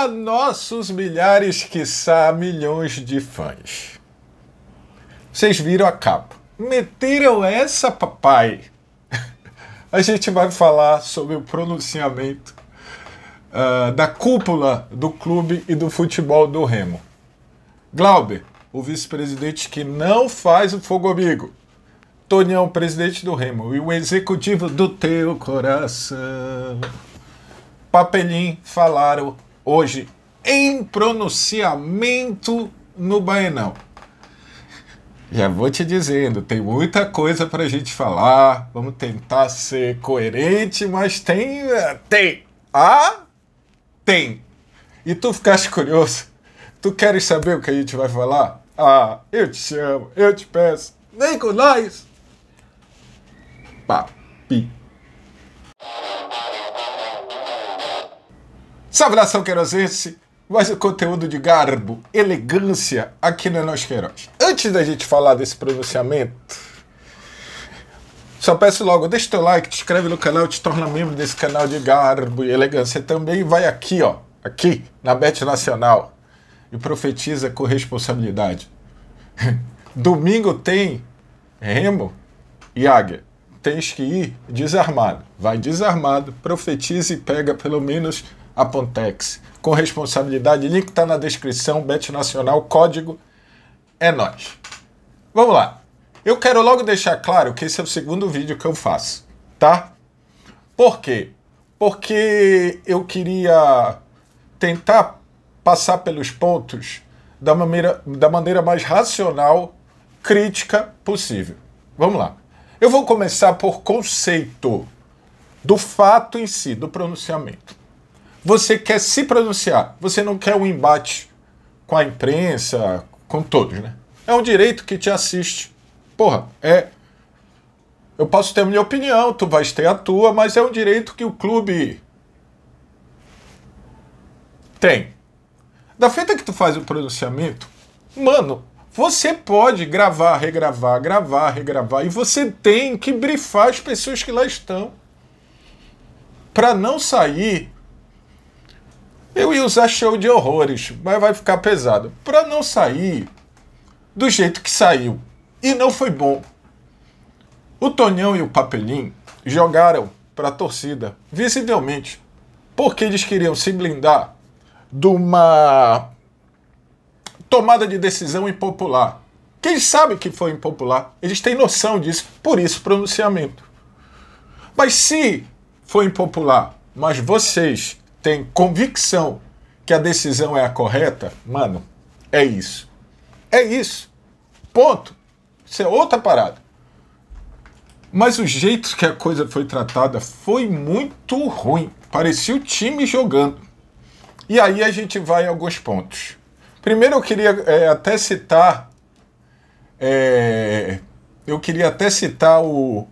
a nossos milhares, quiçá milhões de fãs. Vocês viram a capa. Meteram essa, papai! A gente vai falar sobre o pronunciamento uh, da cúpula do clube e do futebol do Remo. Glauber, o vice-presidente que não faz o fogo amigo. Tonhão, presidente do Remo, e o executivo do teu coração. Papelim falaram hoje em pronunciamento no Baenão. Já vou te dizendo, tem muita coisa para a gente falar, vamos tentar ser coerente, mas tem. Eh, tem! Ah! Tem! E tu ficaste curioso? Tu queres saber o que a gente vai falar? Ah, eu te chamo, eu te peço, vem com nós! Papi. Salve nação queirosense, mais um conteúdo de garbo, elegância aqui na Nós Queiroz. Antes da gente falar desse pronunciamento, só peço logo, deixa teu like, te inscreve no canal, te torna membro desse canal de garbo e elegância. Também vai aqui, ó, aqui, na Bet Nacional, e profetiza com responsabilidade. Domingo tem remo e águia tens que ir desarmado. Vai desarmado, profetiza e pega pelo menos a Pontex. Com responsabilidade, link está na descrição, Bet Nacional, código é nós. Vamos lá. Eu quero logo deixar claro que esse é o segundo vídeo que eu faço, tá? Por quê? Porque eu queria tentar passar pelos pontos da maneira, da maneira mais racional, crítica possível. Vamos lá. Eu vou começar por conceito do fato em si, do pronunciamento. Você quer se pronunciar, você não quer um embate com a imprensa, com todos, né? É um direito que te assiste. Porra, é. Eu posso ter a minha opinião, tu vais ter a tua, mas é um direito que o clube tem. Da feita que tu faz o pronunciamento, mano, você pode gravar, regravar, gravar, regravar, e você tem que brifar as pessoas que lá estão. Para não sair eu ia usar show de horrores, mas vai ficar pesado. Para não sair do jeito que saiu. E não foi bom. O Tonhão e o Papelim jogaram para a torcida, visivelmente, porque eles queriam se blindar de uma tomada de decisão impopular. Quem sabe que foi impopular, eles têm noção disso, por isso pronunciamento. Mas se foi impopular, mas vocês tem convicção que a decisão é a correta, mano, é isso. É isso. Ponto. Isso é outra parada. Mas o jeito que a coisa foi tratada foi muito ruim. Parecia o time jogando. E aí a gente vai a alguns pontos. Primeiro eu queria é, até citar. É, eu queria até citar o,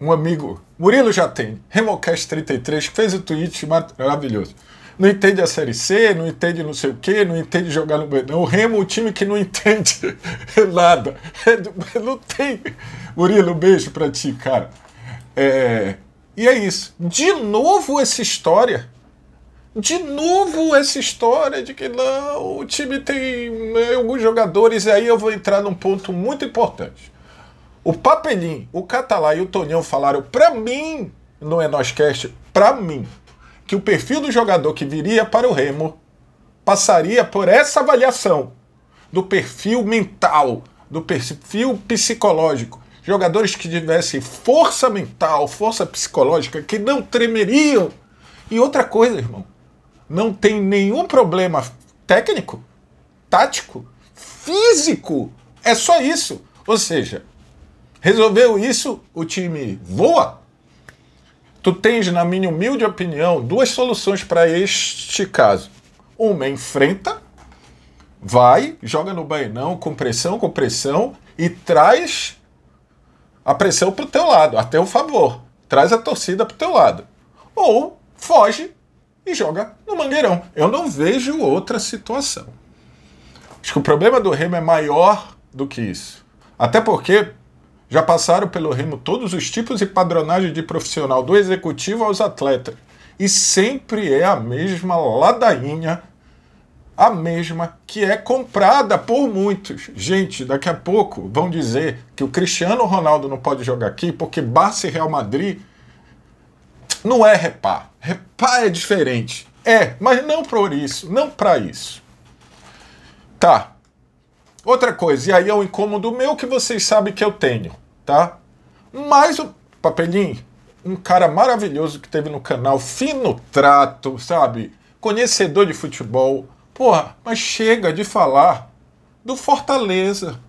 um amigo, Murilo já tem, Remocast 33, fez o tweet maravilhoso. Não entende a Série C, não entende não sei o que, não entende jogar no Bernão. O Remo o time que não entende nada. É não tem. Murilo, um beijo pra ti, cara. É... E é isso. De novo essa história. De novo essa história de que não, o time tem né, alguns jogadores, e aí eu vou entrar num ponto muito importante. O Papelim, o Catalá e o Tonhão falaram para mim, no Enoscast, para mim, que o perfil do jogador que viria para o Remo passaria por essa avaliação do perfil mental, do perfil psicológico. Jogadores que tivessem força mental, força psicológica, que não tremeriam. E outra coisa, irmão, não tem nenhum problema técnico, tático, físico. É só isso. Ou seja, Resolveu isso, o time voa. Tu tens, na minha humilde opinião, duas soluções para este caso. Uma enfrenta, vai, joga no bainão com pressão, com pressão e traz a pressão para o teu lado, a teu favor. Traz a torcida para o teu lado. Ou foge e joga no Mangueirão. Eu não vejo outra situação. Acho que o problema do Remo é maior do que isso. Até porque já passaram pelo Remo todos os tipos e padronagem de profissional, do executivo aos atletas. E sempre é a mesma ladainha, a mesma que é comprada por muitos. Gente, daqui a pouco vão dizer que o Cristiano Ronaldo não pode jogar aqui porque Barça e Real Madrid não é repá. Repá é diferente. É, mas não por isso, não para isso. Tá, Outra coisa, e aí é um incômodo meu que vocês sabem que eu tenho, tá? Mas o Papelinho, um cara maravilhoso que teve no canal, fino trato, sabe? Conhecedor de futebol. Porra, mas chega de falar do Fortaleza.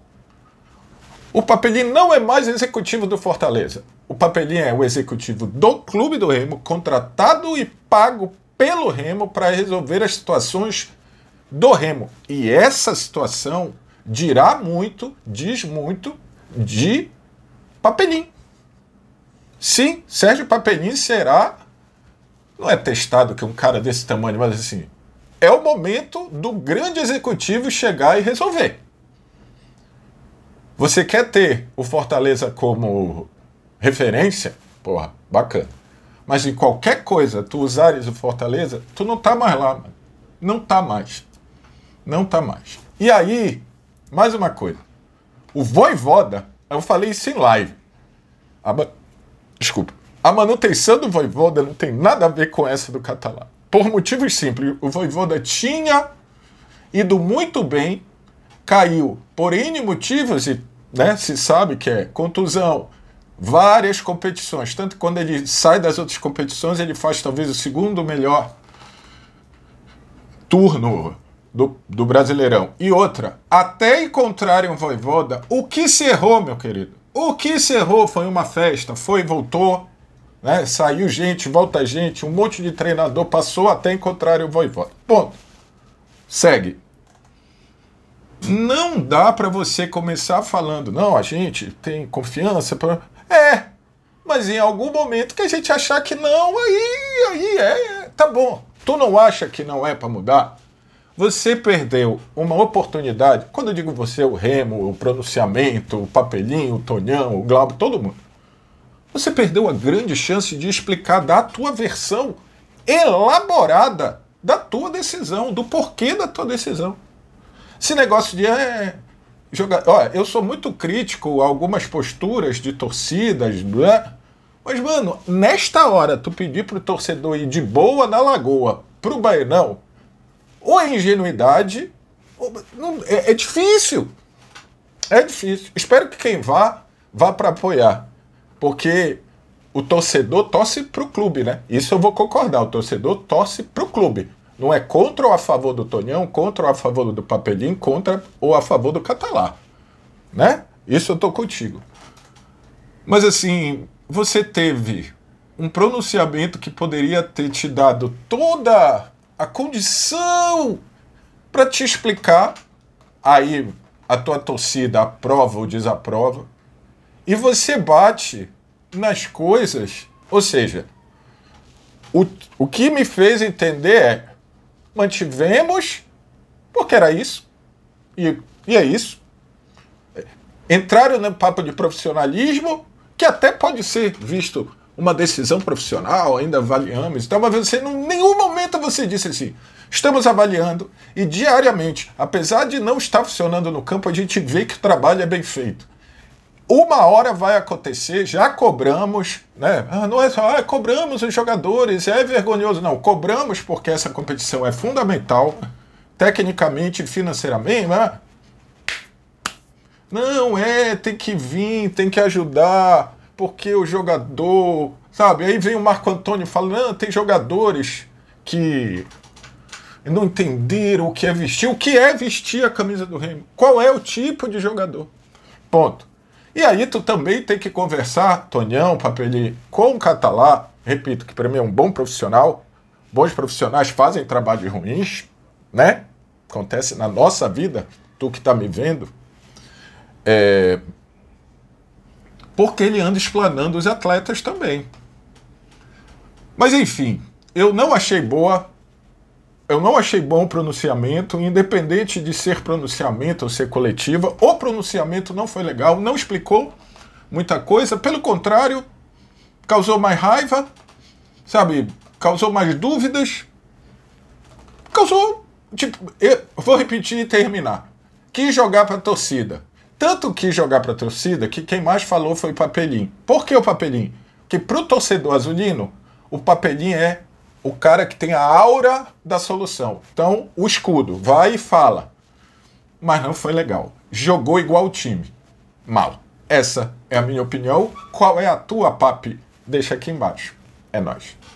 O Papelinho não é mais executivo do Fortaleza. O Papelinho é o executivo do clube do Remo, contratado e pago pelo Remo para resolver as situações do Remo. E essa situação dirá muito, diz muito de Papelim. Sim, Sérgio Papelim será. Não é testado que um cara desse tamanho, mas assim. É o momento do grande executivo chegar e resolver. Você quer ter o Fortaleza como referência? Porra, bacana. Mas em qualquer coisa, tu usares o Fortaleza, tu não tá mais lá, mano. Não tá mais. Não tá mais. E aí, mais uma coisa. O Voivoda, eu falei isso em live. A, desculpa. A manutenção do Voivoda não tem nada a ver com essa do catalã. Por motivos simples, o Voivoda tinha ido muito bem, caiu por N motivos, e né, se sabe que é contusão, várias competições. Tanto que quando ele sai das outras competições, ele faz talvez o segundo melhor turno do, do Brasileirão. E outra, até encontrarem o voivoda, o que se errou, meu querido? O que se errou foi uma festa, foi, voltou, né? saiu gente, volta gente, um monte de treinador passou até encontrarem o voivoda. Ponto. Segue. Não dá para você começar falando, não, a gente tem confiança. Pra... É, mas em algum momento que a gente achar que não, aí, aí é, é tá bom. Tu não acha que não é para mudar? Você perdeu uma oportunidade. Quando eu digo você, o Remo, o pronunciamento, o papelinho, o Tonhão, o Glaubo, todo mundo. Você perdeu a grande chance de explicar da tua versão elaborada da tua decisão, do porquê da tua decisão. Esse negócio de ah, é, jogar. Olha, eu sou muito crítico a algumas posturas de torcidas, blá, mas, mano, nesta hora, tu pedir pro torcedor ir de boa na lagoa pro Bainão, ou é ingenuidade, ou, não, é, é difícil. É difícil. Espero que quem vá, vá para apoiar. Porque o torcedor torce para o clube, né? Isso eu vou concordar. O torcedor torce para o clube. Não é contra ou a favor do Tonhão, contra ou a favor do Papelim, contra ou a favor do Catalá. Né? Isso eu tô contigo. Mas assim, você teve um pronunciamento que poderia ter te dado toda a condição para te explicar, aí a tua torcida aprova ou desaprova, e você bate nas coisas, ou seja, o, o que me fez entender é mantivemos porque era isso e, e é isso. É, entraram no papo de profissionalismo que até pode ser visto uma decisão profissional, ainda avaliamos. Então, você em nenhum momento você disse assim: estamos avaliando e diariamente, apesar de não estar funcionando no campo, a gente vê que o trabalho é bem feito. Uma hora vai acontecer, já cobramos, né? Ah, não é só ah, cobramos os jogadores, é vergonhoso. Não, cobramos porque essa competição é fundamental, tecnicamente e financeiramente, né? Não é, tem que vir, tem que ajudar, porque o jogador. Sabe? Aí vem o Marco Antônio falando: tem jogadores que não entenderam o que é vestir. O que é vestir a camisa do Remo? Qual é o tipo de jogador? Ponto. E aí tu também tem que conversar, Tonhão, Papeli, com o Catalá, repito, que para mim é um bom profissional. Bons profissionais fazem trabalhos ruins, né? Acontece na nossa vida, tu que tá me vendo. É, porque ele anda explanando os atletas também. Mas enfim, eu não achei boa, eu não achei bom o pronunciamento, independente de ser pronunciamento ou ser coletiva, o pronunciamento não foi legal, não explicou muita coisa, pelo contrário, causou mais raiva, sabe, causou mais dúvidas, causou, tipo, eu vou repetir e terminar. Quis jogar para a torcida tanto quis jogar para a torcida que quem mais falou foi o Papelim. Por que o Papelim? Porque para o torcedor azulino, o Papelim é o cara que tem a aura da solução. Então, o escudo, vai e fala. Mas não foi legal. Jogou igual o time. Mal. Essa é a minha opinião. Qual é a tua, Papi? Deixa aqui embaixo. É nós.